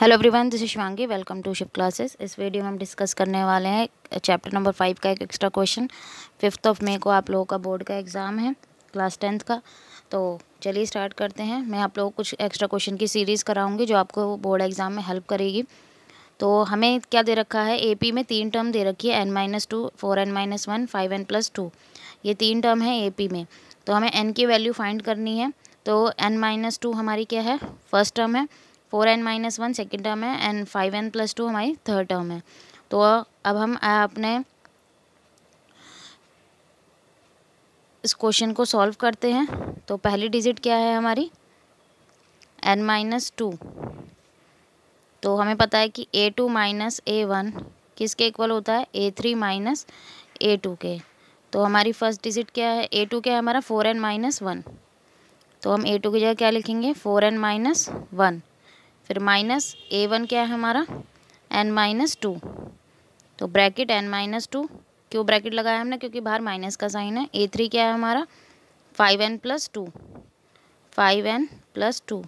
hello everyone this Shivangi welcome to ship classes इस video में हम डिस्कस करने वाले हैं चैप्टर नंबर फाइव का एक extra question fifth of May को आप लोगों का बोर्ड का एग्ज़ाम है क्लास टेंथ का तो चलिए स्टार्ट करते हैं मैं आप लोगों को कुछ एक्स्ट्रा क्वेश्चन की सीरीज़ कराऊंगी जो आपको बोर्ड एग्ज़ाम में हेल्प करेगी तो हमें क्या दे रखा है ए में तीन टर्म दे रखी है n minus two four n minus one five n plus two ये तीन टर्म है ए में तो हमें एन की वैल्यू फाइंड करनी है तो एन माइनस टू हमारी क्या है फर्स्ट टर्म है four n minus one second term है and five n plus two हमारी थर्ड टर्म है तो अब हम अपने इस क्वेश्चन को सॉल्व करते हैं तो पहली डिजिट क्या है हमारी एन माइनस टू तो हमें पता है कि a two minus a one किसके इक्वल होता है a three minus a two के तो हमारी फर्स्ट डिजिट क्या है ए टू क्या है हमारा फोर एन माइनस वन तो हम ए टू की जगह क्या लिखेंगे फोर एन माइनस वन फिर माइनस ए वन क्या है हमारा एन माइनस टू तो ब्रैकेट एन माइनस टू क्यों ब्रैकेट लगाया हमने क्योंकि बाहर माइनस का साइन है ए थ्री क्या है हमारा five n plus two five n plus two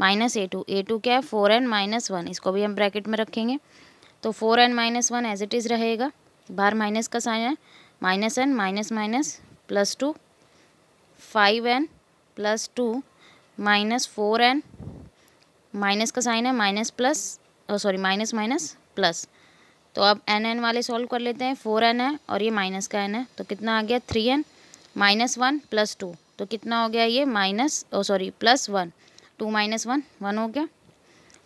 minus a two a two क्या है फोर एन माइनस वन इसको भी हम ब्रैकेट में रखेंगे तो four n minus one as it is रहेगा बाहर माइनस का साइन है minus n minus minus plus two five n plus two minus four n minus का साइन है minus plus sorry minus minus plus तो अब एन एन वाले solve कर लेते हैं फोर एन है और ये माइनस का एन है तो कितना आ गया three n minus one plus two तो कितना हो गया ये minus oh sorry plus one two minus one one हो गया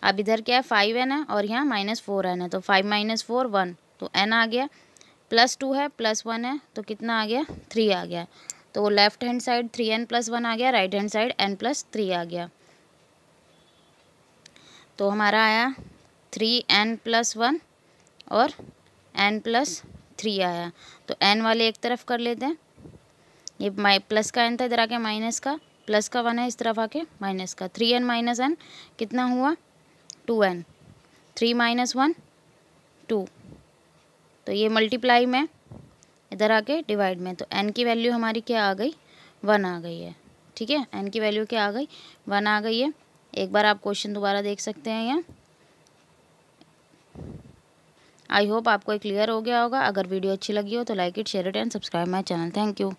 अब इधर क्या है फाइव एन है और यहाँ माइनस फोर एन है तो फाइव माइनस फोर वन तो एन आ गया प्लस टू है प्लस वन है तो कितना आ गया थ्री आ गया तो left hand side three n plus one आ गया right hand side n plus three आ गया तो हमारा आया थ्री एन प्लस वन और एन प्लस थ्री आया तो एन वाले एक तरफ कर लेते हैं ये माइ प्लस का एन था इधर आके माइनस का प्लस का वन है इस तरफ आके माइनस का थ्री एन माइनस एन कितना हुआ two n three minus one two तो ये मल्टीप्लाई में इधर आके डिवाइड में तो एन की वैल्यू हमारी क्या आ गई वन आ गई है ठीक है एन की वैल्यू क्या आ गई वन आ गई है एक बार आप क्वेश्चन दोबारा देख सकते हैं यहाँ आई होप आपको क्लियर हो गया होगा अगर वीडियो अच्छी लगी हो तो like it share it and subscribe my channel thank you